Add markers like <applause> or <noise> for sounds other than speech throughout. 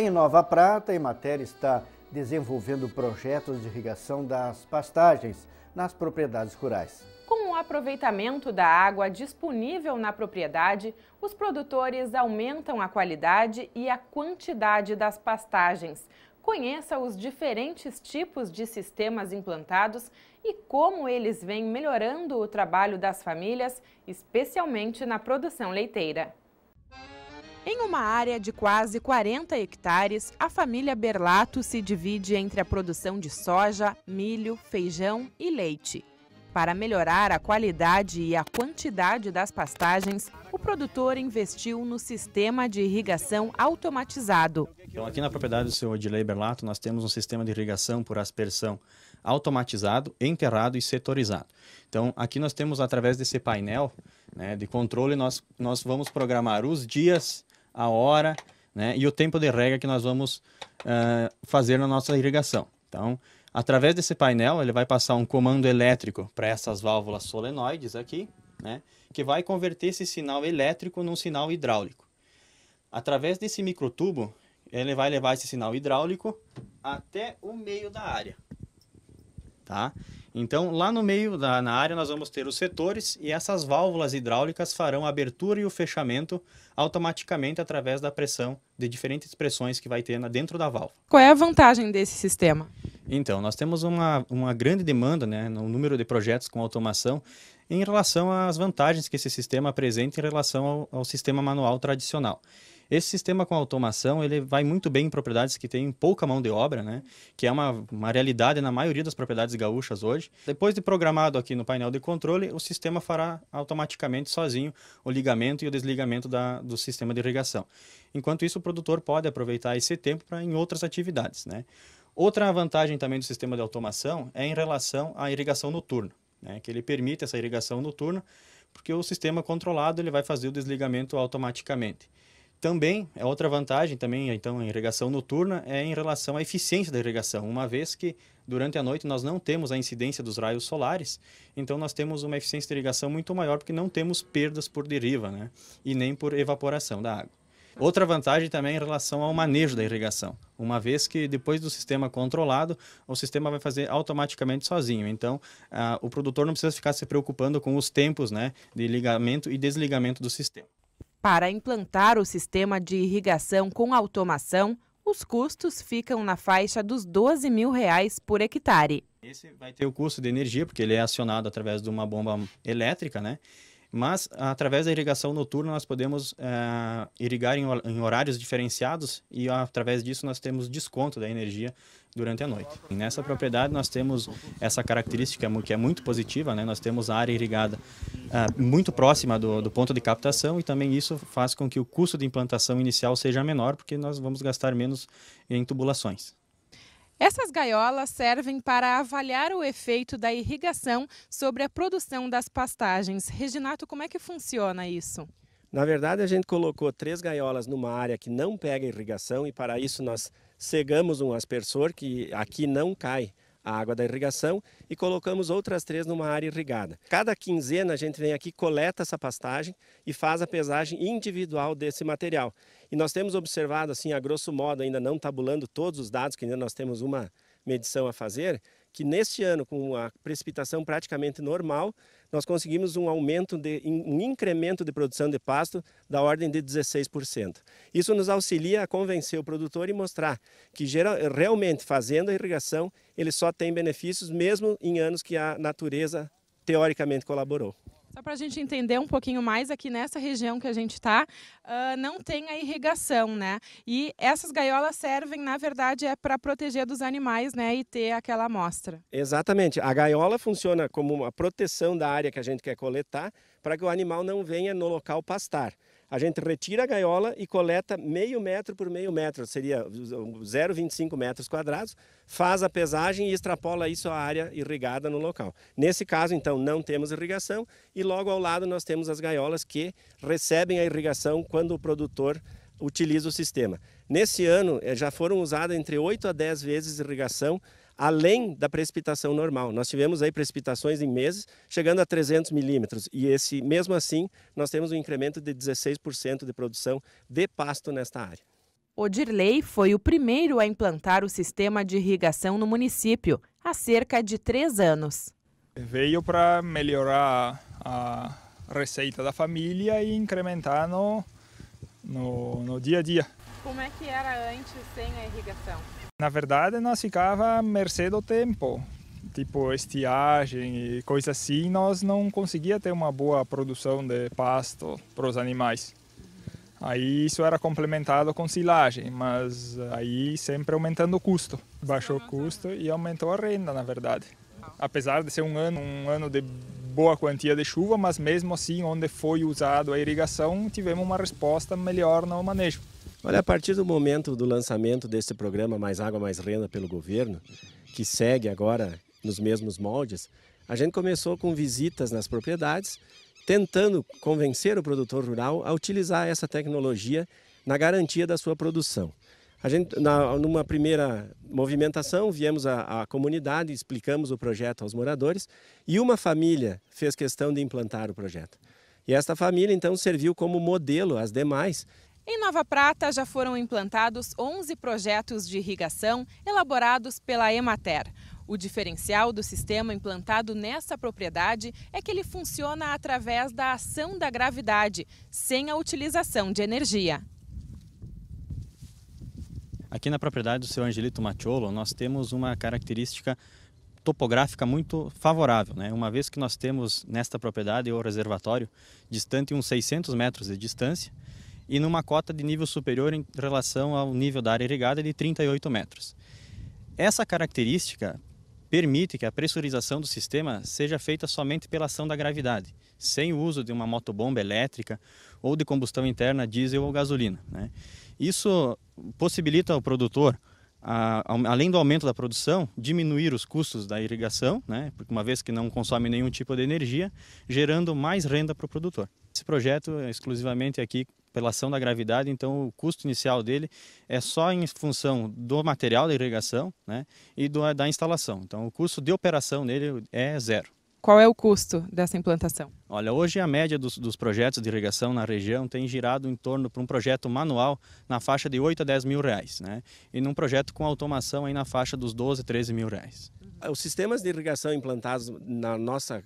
Em Nova Prata, a Emater está desenvolvendo projetos de irrigação das pastagens nas propriedades rurais. Com o aproveitamento da água disponível na propriedade, os produtores aumentam a qualidade e a quantidade das pastagens. Conheça os diferentes tipos de sistemas implantados e como eles vêm melhorando o trabalho das famílias, especialmente na produção leiteira. Em uma área de quase 40 hectares, a família Berlato se divide entre a produção de soja, milho, feijão e leite. Para melhorar a qualidade e a quantidade das pastagens, o produtor investiu no sistema de irrigação automatizado. Então, aqui na propriedade do senhor Odilei Berlato, nós temos um sistema de irrigação por aspersão automatizado, enterrado e setorizado. Então, aqui nós temos, através desse painel né, de controle, nós, nós vamos programar os dias a hora né, e o tempo de rega que nós vamos uh, fazer na nossa irrigação. Então, através desse painel, ele vai passar um comando elétrico para essas válvulas solenoides aqui, né, que vai converter esse sinal elétrico num sinal hidráulico. Através desse microtubo, ele vai levar esse sinal hidráulico até o meio da área. Tá? Então, lá no meio, da, na área, nós vamos ter os setores e essas válvulas hidráulicas farão a abertura e o fechamento automaticamente através da pressão, de diferentes pressões que vai ter na, dentro da válvula. Qual é a vantagem desse sistema? Então, nós temos uma, uma grande demanda né, no número de projetos com automação em relação às vantagens que esse sistema apresenta em relação ao, ao sistema manual tradicional. Esse sistema com automação, ele vai muito bem em propriedades que têm pouca mão de obra, né? Que é uma, uma realidade na maioria das propriedades gaúchas hoje. Depois de programado aqui no painel de controle, o sistema fará automaticamente sozinho o ligamento e o desligamento da, do sistema de irrigação. Enquanto isso, o produtor pode aproveitar esse tempo para em outras atividades, né? Outra vantagem também do sistema de automação é em relação à irrigação noturna, né? que ele permite essa irrigação noturna, porque o sistema controlado ele vai fazer o desligamento automaticamente. Também, é outra vantagem também, então, a irrigação noturna é em relação à eficiência da irrigação, uma vez que durante a noite nós não temos a incidência dos raios solares, então nós temos uma eficiência de irrigação muito maior porque não temos perdas por deriva, né? E nem por evaporação da água. Outra vantagem também é em relação ao manejo da irrigação, uma vez que depois do sistema controlado, o sistema vai fazer automaticamente sozinho. Então, a, ah, o produtor não precisa ficar se preocupando com os tempos né, de ligamento e desligamento do sistema. Para implantar o sistema de irrigação com automação, os custos ficam na faixa dos 12 mil reais por hectare. Esse vai ter o custo de energia, porque ele é acionado através de uma bomba elétrica, né? Mas, através da irrigação noturna, nós podemos uh, irrigar em, em, horários diferenciados e, através disso, nós temos desconto da energia durante a noite. E nessa propriedade, nós temos essa característica que é muito positiva, né? nós temos a área irrigada uh, muito próxima do, do, ponto de captação e também isso faz com que o custo de implantação inicial seja menor, porque nós vamos gastar menos em tubulações. Essas gaiolas servem para avaliar o efeito da irrigação sobre a produção das pastagens. Reginato, como é que funciona isso? Na verdade, a gente colocou três gaiolas numa área que não pega irrigação e para isso nós cegamos um aspersor que aqui não cai a água da irrigação e colocamos outras três numa área irrigada. Cada quinzena a gente vem aqui, coleta essa pastagem e faz a pesagem individual desse material. E nós temos observado, assim, a grosso modo, ainda não tabulando todos os dados, que ainda nós temos uma medição a fazer, que neste ano, com a precipitação praticamente normal, nós conseguimos um aumento, de, um incremento de produção de pasto da ordem de 16%. Isso nos auxilia a convencer o produtor e mostrar que geral, realmente fazendo a irrigação, ele só tem benefícios mesmo em anos que a natureza teoricamente colaborou. Só para a gente entender um pouquinho mais, aqui nessa região que a gente está, uh, ah, não tem a irrigação, né? E essas gaiolas servem, na verdade, é para proteger dos animais, né? E ter aquela amostra. Exatamente. A gaiola funciona como uma proteção da área que a gente quer coletar, para que o animal não venha no local pastar a gente retira a gaiola e coleta meio metro por meio metro, seria 0,25 metros quadrados, faz a pesagem e extrapola isso à área irrigada no local. Nesse caso, então, não temos irrigação e logo ao lado nós temos as gaiolas que recebem a irrigação quando o produtor utiliza o sistema. Nesse ano, eh, já foram usadas entre 8 a 10 vezes irrigação além da precipitação normal. Nós tivemos aí precipitações em meses chegando a 300 milímetros e esse mesmo assim nós temos um incremento de 16% de produção de pasto nesta área. Odirley foi o primeiro a implantar o sistema de irrigação no município há cerca de três anos. Veio para melhorar a receita da família e incrementar no, no, no dia a dia. Como é que era antes sem a irrigação? Na verdade, nós ficava à mercê do tempo, tipo estiagem e coisa assim, nós não conseguia ter uma boa produção de pasto para os animais. Aí isso era complementado com silagem, mas aí sempre aumentando o custo. Baixou o custo e aumentou a renda, na verdade. Apesar de ser um ano, um ano de boa quantia de chuva, mas mesmo assim, onde foi usado a irrigação, tivemos uma resposta melhor no manejo. Olha, a partir do momento do lançamento desse programa Mais Água Mais Renda pelo governo, que segue agora nos mesmos moldes, a gente começou com visitas nas propriedades, tentando convencer o produtor rural a utilizar essa tecnologia na garantia da sua produção. A gente, na, numa primeira movimentação, viemos à, à comunidade, explicamos o projeto aos moradores e uma família fez questão de implantar o projeto. E esta família, então, serviu como modelo às demais em Nova Prata já foram implantados 11 projetos de irrigação elaborados pela Emater. O diferencial do sistema implantado nessa propriedade é que ele funciona através da ação da gravidade, sem a utilização de energia. Aqui na propriedade do Sr. Angelito Machiolo nós temos uma característica topográfica muito favorável, né? uma vez que nós temos nesta propriedade o reservatório distante uns 600 metros de distância, e numa cota de nível superior em relação ao nível da área irrigada de 38 metros. Essa característica permite que a pressurização do sistema seja feita somente pela ação da gravidade, sem o uso de uma motobomba elétrica ou de combustão interna diesel ou gasolina. Né? Isso possibilita ao produtor, a, além do aumento da produção, diminuir os custos da irrigação, né? Porque uma vez que não consome nenhum tipo de energia, gerando mais renda para o produtor. Esse projeto é exclusivamente aqui pela ação da gravidade, então o custo inicial dele é só em função do material da irrigação né, e do, da instalação. Então o custo de operação dele é zero. Qual é o custo dessa implantação? Olha, hoje a média dos, dos projetos de irrigação na região tem girado em torno para um projeto manual na faixa de 8 a 10 mil reais, né? E num projeto com automação aí na faixa dos 12, 13 mil reais. Os sistemas de irrigação implantados na nossa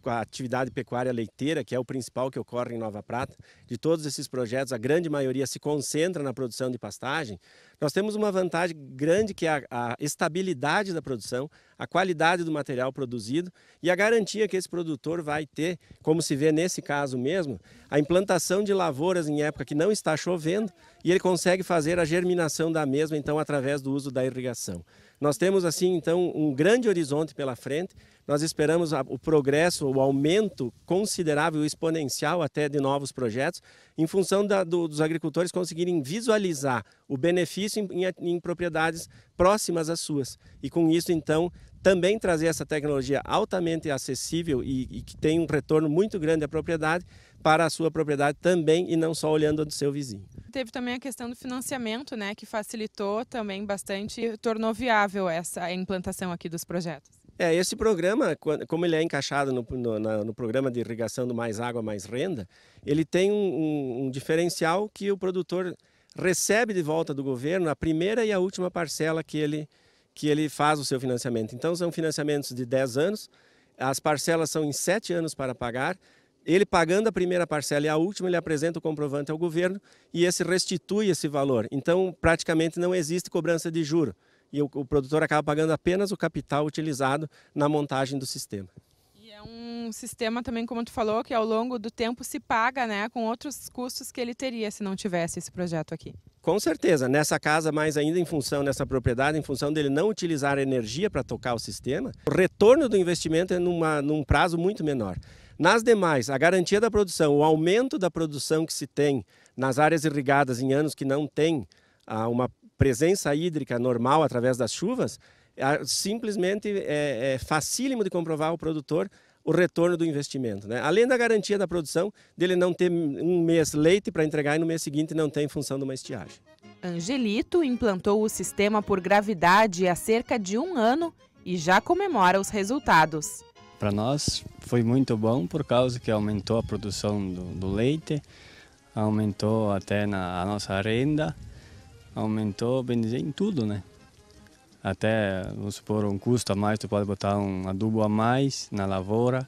com a atividade pecuária leiteira, que é o principal que ocorre em Nova Prata, de todos esses projetos, a grande maioria se concentra na produção de pastagem, nós temos uma vantagem grande que é a, a estabilidade da produção, a qualidade do material produzido e a garantia que esse produtor vai ter, como se vê nesse caso mesmo, a implantação de lavouras em época que não está chovendo e ele consegue fazer a germinação da mesma, então, através do uso da irrigação. Nós temos, assim, então, um grande horizonte pela frente. Nós esperamos o progresso, o aumento considerável, exponencial até de novos projetos, em função da, do, dos agricultores conseguirem visualizar o benefício isso em, em, em propriedades próximas às suas. E com isso, então, também trazer essa tecnologia altamente acessível e, e, que tem um retorno muito grande à propriedade para a sua propriedade também e não só olhando a do seu vizinho. Teve também a questão do financiamento, né, que facilitou também bastante e tornou viável essa implantação aqui dos projetos. É, esse programa, como ele é encaixado no, no, no programa de irrigação do Mais Água, Mais Renda, ele tem um, um, um diferencial que o produtor recebe de volta do governo a primeira e a última parcela que ele, que ele faz o seu financiamento. Então, são financiamentos de 10 anos, as parcelas são em 7 anos para pagar. Ele pagando a primeira parcela e a última, ele apresenta o comprovante ao governo e esse restitui esse valor. Então, praticamente não existe cobrança de juro e o, o produtor acaba pagando apenas o capital utilizado na montagem do sistema é um sistema também, como tu falou, que ao longo do tempo se paga né, com outros custos que ele teria se não tivesse esse projeto aqui. Com certeza, nessa casa, mais ainda em função dessa propriedade, em função dele não utilizar energia para tocar o sistema, o retorno do investimento é numa, num prazo muito menor. Nas demais, a garantia da produção, o aumento da produção que se tem nas áreas irrigadas em anos que não tem ah, uma presença hídrica normal através das chuvas, é, simplesmente é, é facílimo de comprovar o produtor o retorno do investimento. Né? Além da garantia da produção, dele não ter um mês leite para entregar e no mês seguinte não em função de uma estiagem. Angelito implantou o sistema por gravidade há cerca de um ano e já comemora os resultados. Para nós foi muito bom por causa que aumentou a produção do, do leite, aumentou até na, a nossa renda, aumentou bem dizer, em tudo, né? até, vamos supor, um custo a mais, tu pode botar um adubo a mais na lavoura.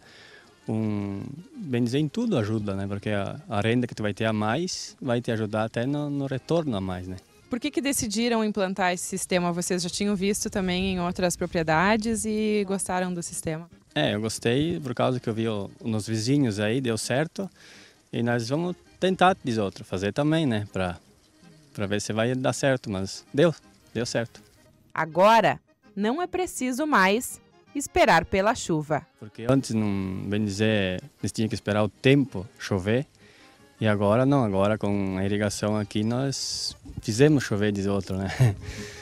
Um, bem dizer, em tudo ajuda, né? Porque a, a, renda que tu vai ter a mais vai te ajudar até no, no retorno a mais, né? Por que, que decidiram implantar esse sistema? Vocês já tinham visto também em outras propriedades e gostaram do sistema? É, eu gostei por causa que eu vi o, nos vizinhos aí, deu certo. E nós vamos tentar, diz outro, fazer também, né? para ver se vai dar certo, mas deu, deu certo. Agora, não é preciso mais esperar pela chuva. Porque antes, não, bem dizer, eles tinham que esperar o tempo chover. E agora não, agora com a irrigação aqui nós fizemos chover, de outro, né? <laughs>